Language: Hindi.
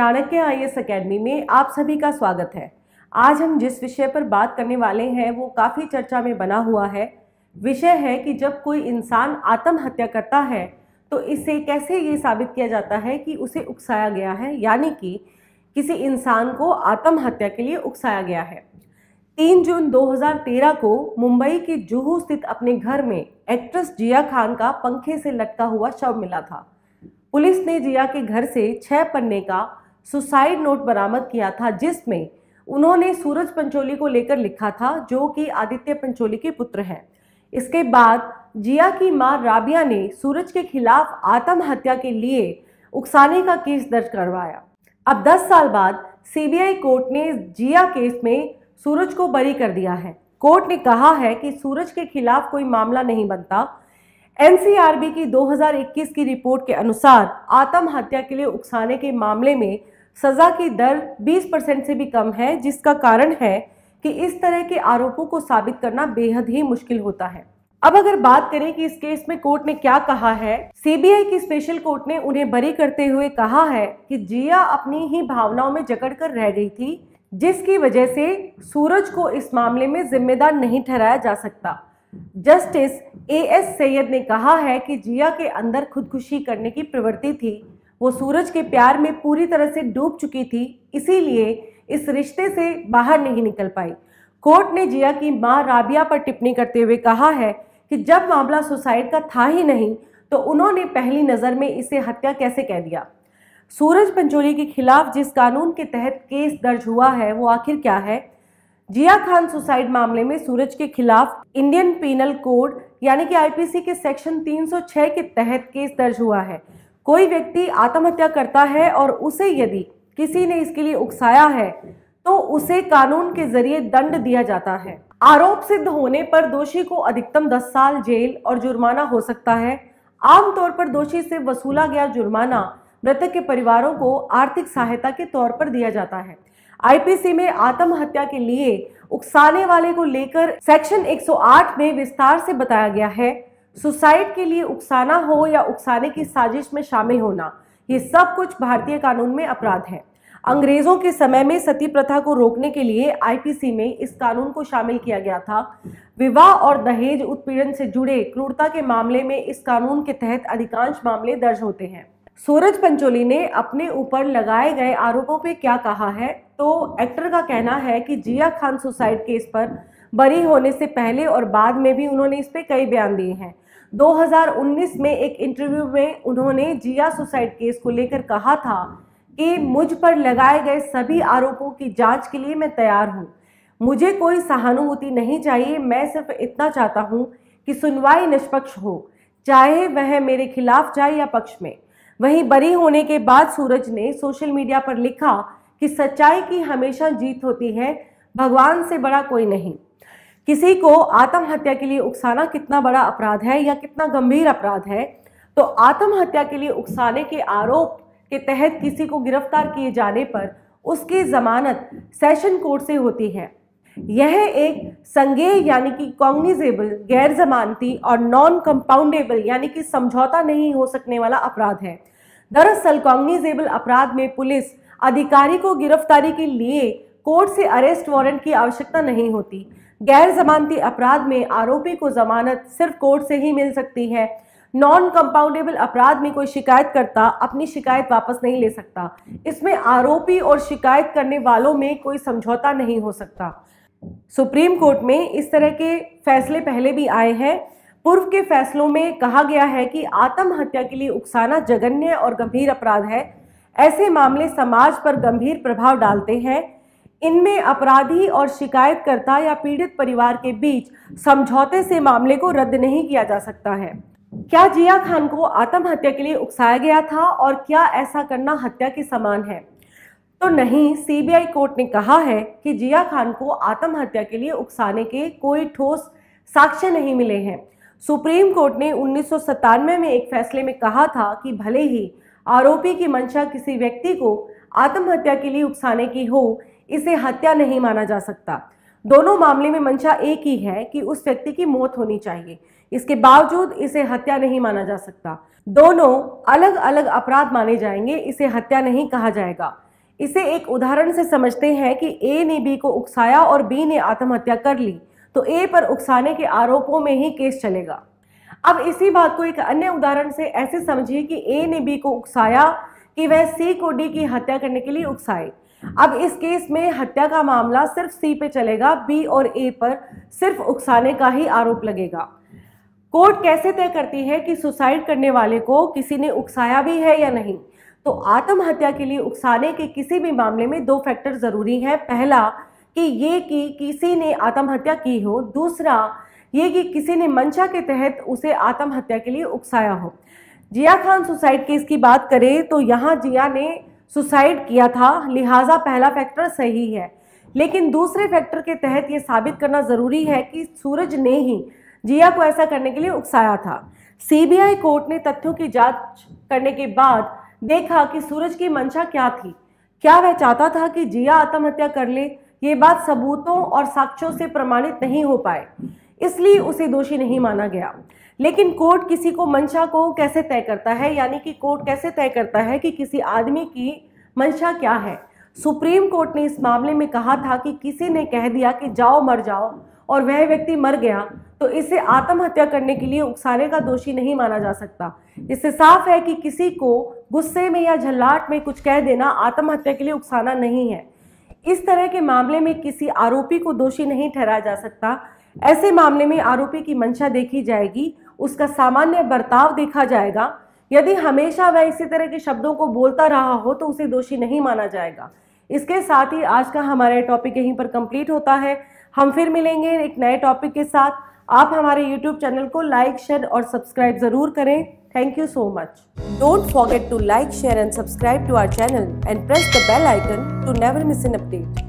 चाणक्य आई एस अकेडमी में आप सभी का स्वागत है आज हम जिस विषय पर बात करने वाले हैं वो काफ़ी चर्चा में बना हुआ है विषय है कि जब कोई इंसान आत्महत्या करता है तो इसे कैसे ये साबित किया जाता है कि उसे उकसाया गया है यानी कि किसी इंसान को आत्महत्या के लिए उकसाया गया है तीन जून 2013 को मुंबई के जुहू स्थित अपने घर में एक्ट्रेस जिया खान का पंखे से लटका हुआ शव मिला था पुलिस ने जिया के घर से छह पन्ने का सुसाइड नोट बरामद किया था जिसमें उन्होंने सूरज पंचोली को लेकर लिखा था जो कि आदित्य पंचोली के पुत्र हैं इसके बाद जिया की मां राबिया ने सूरज के खिलाफ आत्महत्या के लिए उकसाने का केस दर्ज करवाया अब 10 साल बाद सीबीआई कोर्ट ने जिया केस में सूरज को बरी कर दिया है कोर्ट ने कहा है कि सूरज के खिलाफ कोई मामला नहीं बनता एनसीआरबी की 2021 की रिपोर्ट के अनुसार आत्महत्या के लिए उकसाने के मामले में सजा की दर 20 परसेंट से भी कम है जिसका कारण है कि इस तरह के आरोपों को साबित करना बेहद ही मुश्किल होता है अब अगर बात करें कि इस केस में कोर्ट ने क्या कहा है सीबीआई की स्पेशल कोर्ट ने उन्हें बरी करते हुए कहा है कि जिया अपनी ही भावनाओं में जकड़ कर रह गई थी जिसकी वजह से सूरज को इस मामले में जिम्मेदार नहीं ठहराया जा सकता जस्टिस ए एस सैयद ने कहा है कि जिया के अंदर खुदकुशी करने की प्रवृत्ति थी वो सूरज के प्यार में पूरी तरह से डूब चुकी थी इसीलिए इस रिश्ते से बाहर नहीं निकल पाई कोर्ट ने जिया की मां राबिया पर टिप्पणी करते हुए कहा है कि जब मामला सुसाइड का था ही नहीं तो उन्होंने पहली नज़र में इसे हत्या कैसे कह दिया सूरज पंचोली के खिलाफ जिस कानून के तहत केस दर्ज हुआ है वो आखिर क्या है जिया खान सुसाइड मामले में सूरज के खिलाफ इंडियन पीनल कोड यानी कि आईपीसी के सेक्शन 306 के तहत केस दर्ज हुआ है कोई व्यक्ति आत्महत्या करता है और उसे यदि किसी ने इसके लिए उकसाया है तो उसे कानून के जरिए दंड दिया जाता है आरोप सिद्ध होने पर दोषी को अधिकतम 10 साल जेल और जुर्माना हो सकता है आमतौर पर दोषी से वसूला गया जुर्माना मृतक के परिवारों को आर्थिक सहायता के तौर पर दिया जाता है आईपीसी में आत्महत्या के लिए उकसाने वाले को लेकर सेक्शन 108 में विस्तार से बताया गया है सुसाइड के लिए उकसाना हो या उकसाने की साजिश में शामिल होना ये सब कुछ भारतीय कानून में अपराध है अंग्रेजों के समय में सती प्रथा को रोकने के लिए आईपीसी में इस कानून को शामिल किया गया था विवाह और दहेज उत्पीड़न से जुड़े क्रूरता के मामले में इस कानून के तहत अधिकांश मामले दर्ज होते हैं सूरज पंचोली ने अपने ऊपर लगाए गए आरोपों पर क्या कहा है तो एक्टर का कहना है कि जिया खान सुसाइड केस पर बरी होने से पहले और बाद में भी उन्होंने इस पर कई बयान दिए हैं 2019 में एक इंटरव्यू में उन्होंने जिया सुसाइड केस को लेकर कहा था कि मुझ पर लगाए गए सभी आरोपों की जांच के लिए मैं तैयार हूं। मुझे कोई सहानुभूति नहीं चाहिए मैं सिर्फ इतना चाहता हूं कि सुनवाई निष्पक्ष हो चाहे वह मेरे खिलाफ जाए या पक्ष में वहीं बरी होने के बाद सूरज ने सोशल मीडिया पर लिखा कि सच्चाई की हमेशा जीत होती है भगवान से बड़ा कोई नहीं किसी को आत्महत्या के लिए उकसाना कितना बड़ा अपराध है या कितना गंभीर अपराध है तो आत्महत्या के लिए उकसाने के आरोप के तहत किसी को गिरफ्तार किए जाने पर उसकी जमानत सेशन कोर्ट से होती है यह एक संज्ञेय यानी कि कॉग्निजेबल गैर जमानती और नॉन कंपाउंडेबल यानी कि समझौता नहीं हो सकने वाला अपराध है दरअसल कॉग्निजेबल अपराध में पुलिस अधिकारी को गिरफ्तारी के लिए कोर्ट से अरेस्ट वारंट की आवश्यकता नहीं होती गैर जमानती अपराध में आरोपी को जमानत सिर्फ कोर्ट से ही मिल सकती है नॉन कंपाउंडेबल अपराध में कोई शिकायत करता अपनी शिकायत वापस नहीं ले सकता इसमें आरोपी और शिकायत करने वालों में कोई समझौता नहीं हो सकता सुप्रीम कोर्ट में इस तरह के फैसले पहले भी आए हैं पूर्व के फैसलों में कहा गया है कि आत्महत्या के लिए उकसाना जघन्य और गंभीर अपराध है ऐसे मामले समाज पर गंभीर प्रभाव डालते हैं इनमें अपराधी और शिकायतकर्ता या पीड़ित परिवार के बीच समझौते से मामले को रद्द नहीं किया जा सकता है क्या जिया खान को आत्महत्या के लिए उकसाया गया था और क्या ऐसा करना हत्या के समान है तो नहीं सीबीआई कोर्ट ने कहा है कि जिया खान को आत्महत्या के लिए उकसाने के कोई ठोस साक्ष्य नहीं मिले हैं सुप्रीम कोर्ट ने उन्नीस में एक फैसले में कहा था कि भले ही आरोपी की मंशा किसी व्यक्ति को आत्महत्या के लिए उकसाने की हो इसे हत्या नहीं माना जा सकता दोनों मामले में मंशा एक ही है कि उस व्यक्ति की मौत होनी चाहिए इसके बावजूद इसे हत्या नहीं माना जा सकता दोनों अलग अलग अपराध माने जाएंगे इसे हत्या नहीं कहा जाएगा इसे एक उदाहरण से समझते हैं कि ए ने बी को उकसाया और बी ने आत्महत्या कर ली तो ए पर उकसाने के आरोपों में ही केस चलेगा अब इसी बात को एक अन्य उदाहरण से ऐसे समझिए कि ए ने बी को उकसाया कि वह सी को डी की हत्या करने के लिए उकसाए अब इस केस में हत्या का मामला सिर्फ सी पे चलेगा बी और ए पर सिर्फ उकसाने का ही आरोप लगेगा कोर्ट कैसे तय करती है कि सुसाइड करने वाले को किसी ने उकसाया भी है या नहीं तो आत्महत्या के लिए उकसाने के किसी भी मामले में दो फैक्टर ज़रूरी हैं पहला कि ये कि किसी ने आत्महत्या की हो दूसरा ये कि किसी ने मंशा के तहत उसे आत्महत्या के लिए उकसाया हो जिया खान सुसाइड केस की बात करें तो यहाँ जिया ने सुसाइड किया था लिहाजा पहला फैक्टर सही है लेकिन दूसरे फैक्टर के तहत ये साबित करना ज़रूरी है कि सूरज ने ही जिया को ऐसा करने के लिए उकसाया था सीबीआई कोर्ट ने तथ्यों की जांच करने के बाद देखा कि सूरज की मंशा क्या थी क्या वह चाहता था कि जिया आत्महत्या कर ले ये बात सबूतों और साक्ष्यों से प्रमाणित नहीं हो पाए इसलिए उसे दोषी नहीं माना गया लेकिन कोर्ट किसी को मंशा को कैसे तय करता है यानी कि कोर्ट कैसे तय करता है कि किसी आदमी की मंशा क्या है सुप्रीम कोर्ट ने इस मामले में कहा था कि किसी ने कह दिया कि जाओ मर जाओ और वह व्यक्ति मर गया तो इसे आत्महत्या करने के लिए उकसाने का दोषी नहीं माना जा सकता इससे साफ है कि किसी को गुस्से में या झल्लाट में कुछ कह देना आत्महत्या के लिए उकसाना नहीं है इस तरह के मामले में किसी आरोपी को दोषी नहीं ठहराया जा सकता ऐसे मामले में आरोपी की मंशा देखी जाएगी उसका सामान्य बर्ताव देखा जाएगा यदि हमेशा वह इसी तरह के शब्दों को बोलता रहा हो तो उसे दोषी नहीं माना जाएगा इसके साथ ही आज का हमारा टॉपिक यहीं पर कंप्लीट होता है हम फिर मिलेंगे एक नए टॉपिक के साथ आप हमारे यूट्यूब चैनल को लाइक शेयर और सब्सक्राइब जरूर करें thank you so much don't forget to like share and subscribe to our channel and press the bell icon to never miss an update